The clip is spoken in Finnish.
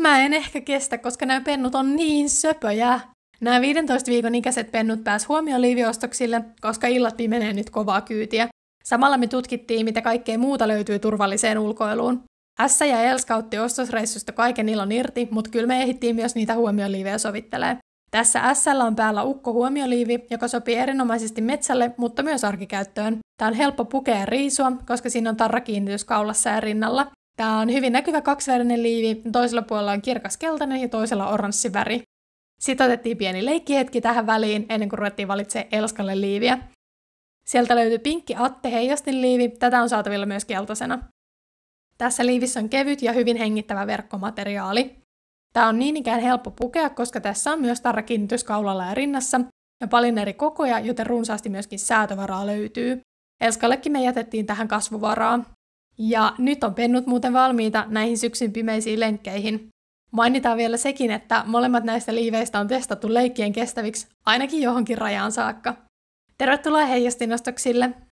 Mä en ehkä kestä, koska nämä pennut on niin söpöjä. Nämä 15 viikon ikäiset pennut pääs huomioon liiviostoksille, koska illat pimenee nyt kovaa kyytiä. Samalla me tutkittiin, mitä kaikkea muuta löytyy turvalliseen ulkoiluun. Ässä ja Elska otti ostosreissusta kaiken ilon irti, mutta kyllä me ehdittiin myös niitä huomioliivejä sovittelee. Tässä SL on päällä ukko huomioliivi, joka sopii erinomaisesti metsälle, mutta myös arkikäyttöön. Tämä on helppo pukea ja riisua, koska siinä on tarra kiinnitys kaulassa ja rinnalla. Tämä on hyvin näkyvä kaksivärinen liivi, toisella puolella on kirkas keltainen ja toisella oranssi väri. Sitten otettiin pieni leikkihetki tähän väliin, ennen kuin ruvettiin valitsemaan Elskalle liiviä. Sieltä löytyi pinkki Atte Heijastin liivi, tätä on saatavilla myös keltaisena. Tässä liivissä on kevyt ja hyvin hengittävä verkkomateriaali. Tämä on niin ikään helppo pukea, koska tässä on myös kiinnitys kaulalla ja rinnassa, ja paljon eri kokoja, joten runsaasti myöskin säätövaraa löytyy. Elskallekin me jätettiin tähän kasvuvaraa. Ja nyt on pennut muuten valmiita näihin syksyn pimeisiin lenkkeihin. Mainitaan vielä sekin, että molemmat näistä liiveistä on testattu leikkien kestäviksi ainakin johonkin rajaan saakka. Tervetuloa heijastinostoksille!